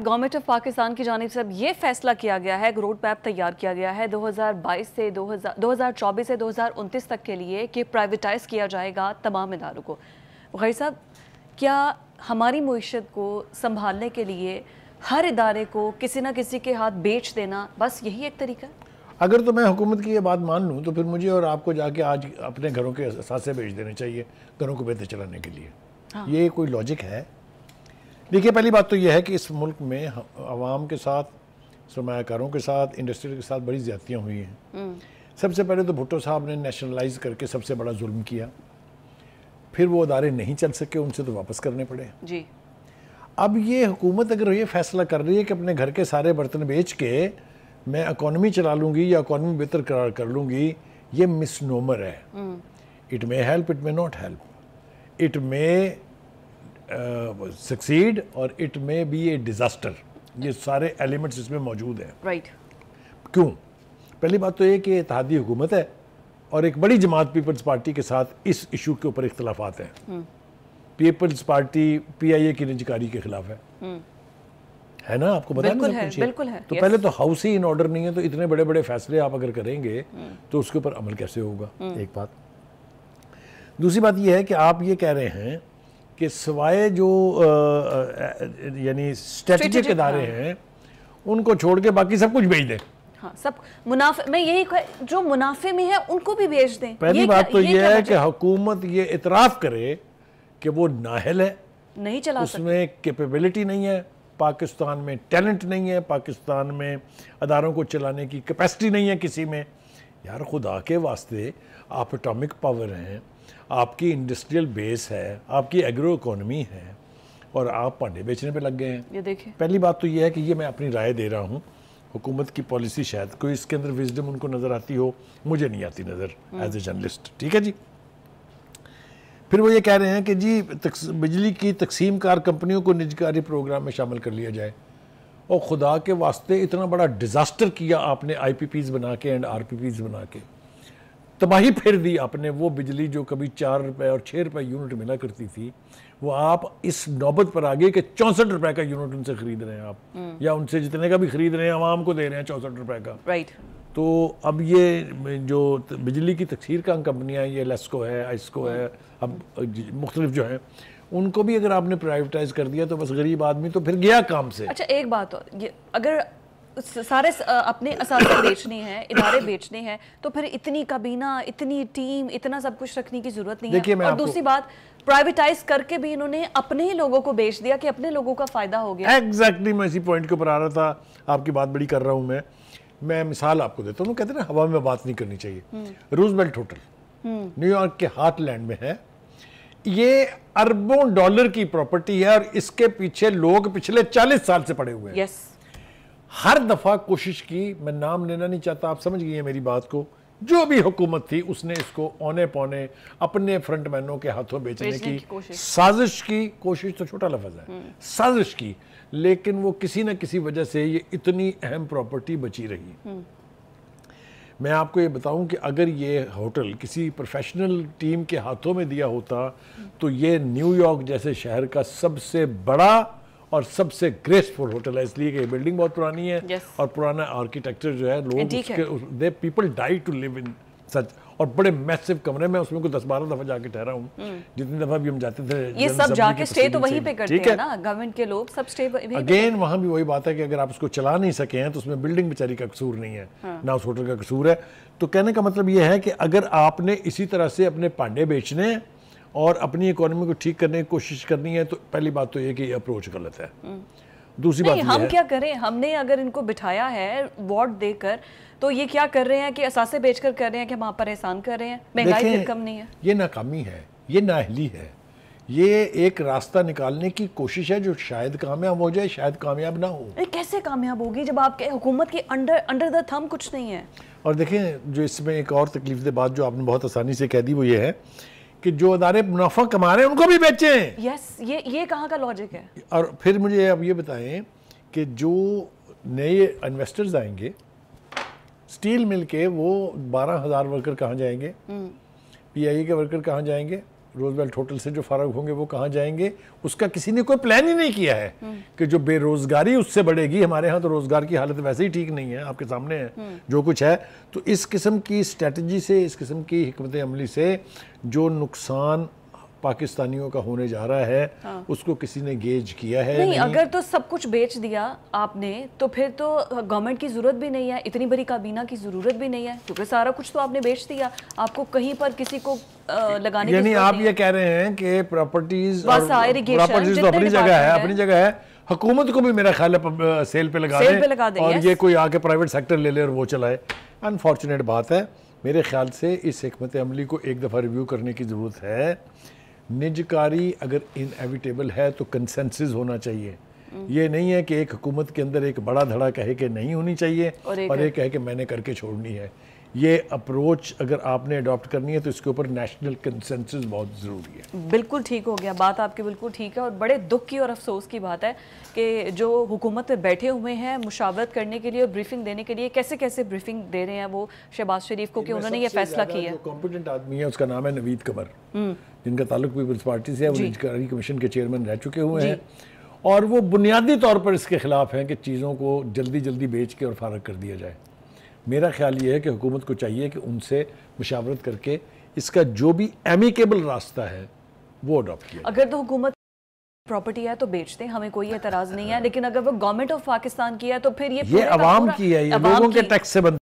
Government of Pakistan की जानब से अब ये फैसला किया गया है एक रोड मैप तैयार किया गया है 2022 से 2000 2024 से 2029 तक के लिए कि प्राइवेटाइज किया जाएगा तमाम इदारों को भाई साहब क्या हमारी मीशत को संभालने के लिए हर इदारे को किसी ना किसी के हाथ बेच देना बस यही एक तरीका है अगर तो मैं हुकूमत की ये बात मान लूँ तो फिर मुझे और आपको जाके आज अपने घरों के साथ बेच देने चाहिए घरों को बेहतर चलाने के लिए हाँ। ये कोई लॉजिक है देखिए पहली बात तो यह है कि इस मुल्क में आवाम के साथ सरमाकारों के साथ इंडस्ट्री के साथ बड़ी ज्यादतियाँ हुई हैं हम्म। सबसे पहले तो भुट्टो साहब ने नेशनलाइज करके सबसे बड़ा जुल्म किया फिर वो अदारे नहीं चल सके उनसे तो वापस करने पड़े जी अब ये हुकूमत अगर ये फैसला कर रही है कि अपने घर के सारे बर्तन बेच के मैं इकोनॉमी चला लूँगी या इकोनॉमी बेहतर करार कर लूँगी ये मिसनोमर है it may help it may not help it may succeed और it may be a disaster ये सारे एलिमेंट्स इसमें मौजूद हैं राइट क्यों पहली बात तो ये कि इतिहादी हुकूमत है और एक बड़ी जमात पीपल्स पार्टी के साथ इस इशू के ऊपर इख्तलाफात हैं हम्म। Peoples party P I A की निजकारी के खिलाफ है हम्म। है ना आपको पता बिल्कुल है, बिल्कुल है तो yes. पहले तो हाउस ही इन ऑर्डर नहीं है तो इतने बड़े बड़े फैसले आप अगर करेंगे हम्म। तो उसके ऊपर अमल कैसे होगा एक बात दूसरी बात यह है कि आप ये कह रहे हैं कि सिवाय जो यानी स्ट्रेटजिक इदारे हाँ। हैं उनको छोड़ के बाकी सब कुछ भेज दें हाँ सब मुनाफे में यही जो मुनाफे में है उनको भी भेज दें पहली बात तो ये, है कि हुकूमत ये इतराफ़ करे कि वो नाहल है नहीं चला उसमें कैपेबिलिटी नहीं है पाकिस्तान में टैलेंट नहीं है पाकिस्तान में अदारों को चलाने की कैपेसिटी नहीं है किसी में यार खुदा के वास्ते आप एटॉमिक पावर हैं आपकी इंडस्ट्रियल बेस है आपकी एग्रो इकोनॉमी है और आप पांडे बेचने पे लग गए हैं ये देखिए पहली बात तो ये है कि ये मैं अपनी राय दे रहा हूँ हुकूमत की पॉलिसी शायद कोई इसके अंदर विजडम उनको नज़र आती हो मुझे नहीं आती नज़र एज ए जर्नलिस्ट ठीक है जी फिर वो ये कह रहे हैं कि जी बिजली की तकसीम कार कंपनियों को निजकारी प्रोग्राम में शामिल कर लिया जाए और खुदा के वास्ते इतना बड़ा डिज़ास्टर किया आपने आईपीपीज़ बना के एंड आरपीपीज़ बना के तबाही फेर दी आपने वो बिजली जो कभी चार रुपए और छः रुपए यूनिट मिला करती थी वो आप इस नौबत पर आ गए कि चौंसठ रुपए का यूनिट उनसे खरीद रहे हैं आप हम्म। या उनसे जितने का भी खरीद रहे हैं आवाम को दे रहे हैं चौंसठ रुपए का राइट तो अब ये जो बिजली की तकसीर का कंपनियाँ ये लेस्को है आइसको है हम्म। अब मुख्तलिफ जो हैं उनको भी अगर आपने प्राइवेटाइज कर दिया तो बस गरीब आदमी तो फिर गया काम से अच्छा एक बात और ये अगर सारे अपने असासे बेचने हैं इदारे बेचने हैं तो फिर इतनी कबीना इतनी टीम इतना सब कुछ रखने की जरूरत नहीं है और दूसरी बात प्राइवेटाइज करके भी इन्होंने अपने ही लोगों को बेच दिया कि अपने लोगों का फायदा हो गया एग्जैक्टली exactly, मैं इसी पॉइंट के ऊपर आ रहा था आपकी बात बड़ी कर रहा हूँ मैं मैं मिसाल आपको देता हूँ कहते ना हवा में बात नहीं करनी चाहिए रूजबेल्ट होटल न्यूयॉर्क के हार्ट लैंड में है ये अरबों डॉलर की प्रॉपर्टी है और इसके पीछे लोग पिछले 40 साल से पड़े हुए हैं yes. हर दफ़ा कोशिश की मैं नाम लेना नहीं चाहता आप समझ गई है मेरी बात को जो भी हुकूमत थी उसने इसको औने पौने अपने फ्रंट मैनों के हाथों बेचने, बेचने की, की साजिश की कोशिश तो छोटा लफज है हम्म। साजिश की लेकिन वो किसी ना किसी वजह से ये इतनी अहम प्रॉपर्टी बची रही हम्म। मैं आपको ये बताऊं कि अगर ये होटल किसी प्रोफेशनल टीम के हाथों में दिया होता हम्म। तो ये न्यूयॉर्क जैसे शहर का सबसे बड़ा और सबसे ग्रेसफुल होटल है इसलिए कि बिल्डिंग बहुत पुरानी है yes. और पुराना आर्किटेक्चर जो है लोग उसके they people die to live in such और बड़े मैसिव कमरे में उसमें को दस बारह दफा जाके ठहरा हूँ हम्म। जितनी दफा भी हम जाते थे ये सब जाके स्टे तो वहीं पे करते हैं ना गवर्नमेंट के लोग सब स्टे अगेन वहां भी वही बात है कि अगर आप उसको चला नहीं सके हैं तो उसमें बिल्डिंग बेचारी का कसूर नहीं है हाँ। ना उस होटल का कसूर है तो कहने का मतलब ये है कि अगर आपने इसी तरह से अपने पांडे बेचने और अपनी इकोनॉमी को ठीक करने की कोशिश करनी है तो पहली बात तो ये कि ये अप्रोच गलत है हम्म। दूसरी बात हम क्या करें हमने अगर इनको बिठाया है वार्ड देकर तो ये क्या कर रहे हैं कि असासे बेचकर कर रहे हैं कि हम आप पर एहसान कर रहे हैं महंगाई कम नहीं है ये नाकामी है ये नाहली है ये एक रास्ता निकालने की कोशिश है जो शायद कामयाब हो जाए शायद कामयाब ना हो कैसे कामयाब होगी जब आपके हुकूमत के अंडर अंडर द थम कुछ नहीं है और देखें जो इसमें एक और तकलीफ दे बात जो आपने बहुत आसानी से कह दी वो ये है कि जो अदारे मुनाफा कमा रहे हैं उनको भी बेचें यस yes, ये ये कहाँ का लॉजिक है और फिर मुझे आप ये बताएं कि जो नए इन्वेस्टर्स आएंगे स्टील मिल के वो बारह हज़ार वर्कर कहाँ जाएंगे पीआईए हम्म। e के वर्कर कहाँ जाएंगे रोजवेल्ट होटल से जो फारग होंगे वो कहाँ जाएंगे उसका किसी ने कोई प्लान ही नहीं किया है हम्म। कि जो बेरोजगारी उससे बढ़ेगी हमारे यहाँ तो रोजगार की हालत वैसे ही ठीक नहीं है आपके सामने है हम्म। जो कुछ है तो इस किस्म की स्ट्रेटजी से इस किस्म की हमत अमली से जो नुकसान पाकिस्तानियों का होने जा रहा है हाँ। उसको किसी ने गेज किया है नहीं, नहीं अगर तो सब कुछ बेच दिया आपने तो फिर तो गवर्नमेंट की ज़रूरत भी नहीं है इतनी बड़ी काबीना की ज़रूरत भी नहीं है क्योंकि सारा कुछ तो आपने बेच दिया आपको कहीं पर किसी को लगाने यानी आप ये कह रहे हैं कि प्रॉपर्टीज प्रॉपर्टीज हाँ, तो अपनी जगह है अपनी जगह है हुकूमत को भी मेरा ख्याल है सेल पे लगा दें और ये कोई आके प्राइवेट सेक्टर ले ले और वो चलाए अनफॉर्चुनेट बात है मेरे ख्याल से इस हमत अमली को एक दफ़ा रिव्यू करने की ज़रूरत है निजकारी अगर इनएविटेबल है तो कंसेंसिस होना चाहिए ये नहीं है कि एक हुकूमत के अंदर एक बड़ा धड़ा कहे कि नहीं होनी चाहिए और एक, और एक कहे कि मैंने करके छोड़नी है ये अप्रोच अगर आपने अडॉप्ट करनी है तो इसके ऊपर नेशनल कंसेंसस बहुत ज़रूरी है बिल्कुल ठीक हो गया बात आपकी बिल्कुल ठीक है और बड़े दुख की और अफसोस की बात है कि जो हुकूमत में बैठे हुए हैं मुशावरत करने के लिए और ब्रीफिंग देने के लिए कैसे कैसे ब्रीफिंग दे रहे हैं वो शहबाज शरीफ को कि उन्होंने ये फैसला किया है कॉम्पिटेंट आदमी है उसका नाम है नवीद कमर हम्म। जिनका ताल्लुक पीपल्स पार्टी से है वो निजकारी कमीशन के चेयरमैन रह चुके हुए हैं और वो बुनियादी तौर पर इसके खिलाफ हैं कि चीज़ों को जल्दी जल्दी बेच के और फारग कर दिया जाए मेरा ख्याल ये है कि हुकूमत को चाहिए कि उनसे मुशावरत करके इसका जो भी एमिकेबल रास्ता है वो अडॉप्ट किया अगर तो हुकूमत प्रॉपर्टी है तो बेचते हैं हमें कोई एतराज नहीं है लेकिन अगर वो गवर्नमेंट ऑफ पाकिस्तान की है तो फिर ये ये आवाम की है ये लोगों के टैक्स से बनती